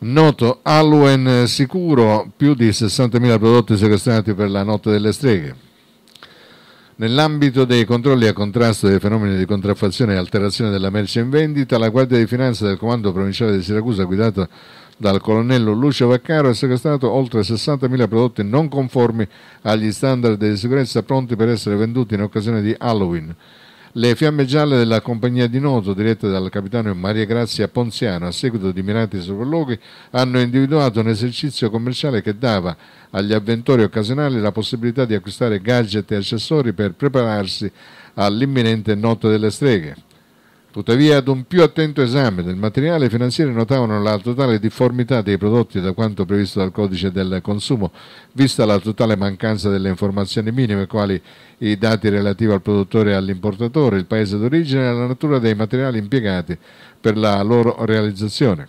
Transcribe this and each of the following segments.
noto Halloween sicuro, più di 60.000 prodotti sequestrati per la notte delle streghe. Nell'ambito dei controlli a contrasto dei fenomeni di contraffazione e alterazione della merce in vendita, la Guardia di Finanza del Comando Provinciale di Siracusa, guidata dal colonnello Lucio Vaccaro, ha sequestrato oltre 60.000 prodotti non conformi agli standard di sicurezza pronti per essere venduti in occasione di Halloween. Le fiamme gialle della compagnia di Noto, dirette dal capitano Maria Grazia Ponziano, a seguito di mirati sopralluoghi, hanno individuato un esercizio commerciale che dava agli avventori occasionali la possibilità di acquistare gadget e accessori per prepararsi all'imminente notte delle streghe. Tuttavia, ad un più attento esame del materiale, finanziario notavano la totale difformità dei prodotti da quanto previsto dal codice del consumo, vista la totale mancanza delle informazioni minime, quali i dati relativi al produttore e all'importatore, il paese d'origine e la natura dei materiali impiegati per la loro realizzazione.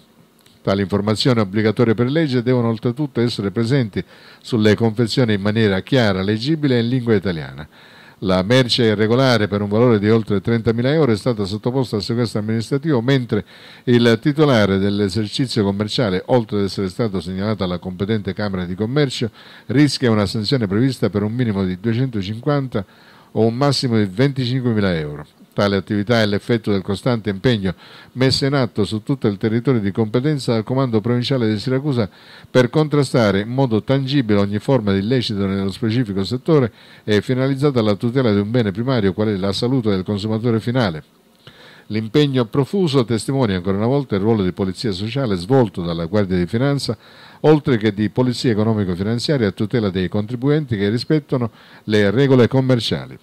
Tali informazioni obbligatorie per legge devono oltretutto essere presenti sulle confezioni in maniera chiara, leggibile e in lingua italiana. La merce irregolare per un valore di oltre 30.000 euro è stata sottoposta a sequestro amministrativo, mentre il titolare dell'esercizio commerciale, oltre ad essere stato segnalato alla competente Camera di Commercio, rischia una sanzione prevista per un minimo di 250 o un massimo di 25.000 euro. Tale attività è l'effetto del costante impegno messo in atto su tutto il territorio di competenza dal Comando Provinciale di Siracusa per contrastare in modo tangibile ogni forma di illecito nello specifico settore e finalizzata alla tutela di un bene primario qual è la salute del consumatore finale. L'impegno profuso testimonia ancora una volta il ruolo di polizia sociale svolto dalla Guardia di Finanza, oltre che di polizia economico-finanziaria a tutela dei contribuenti che rispettano le regole commerciali.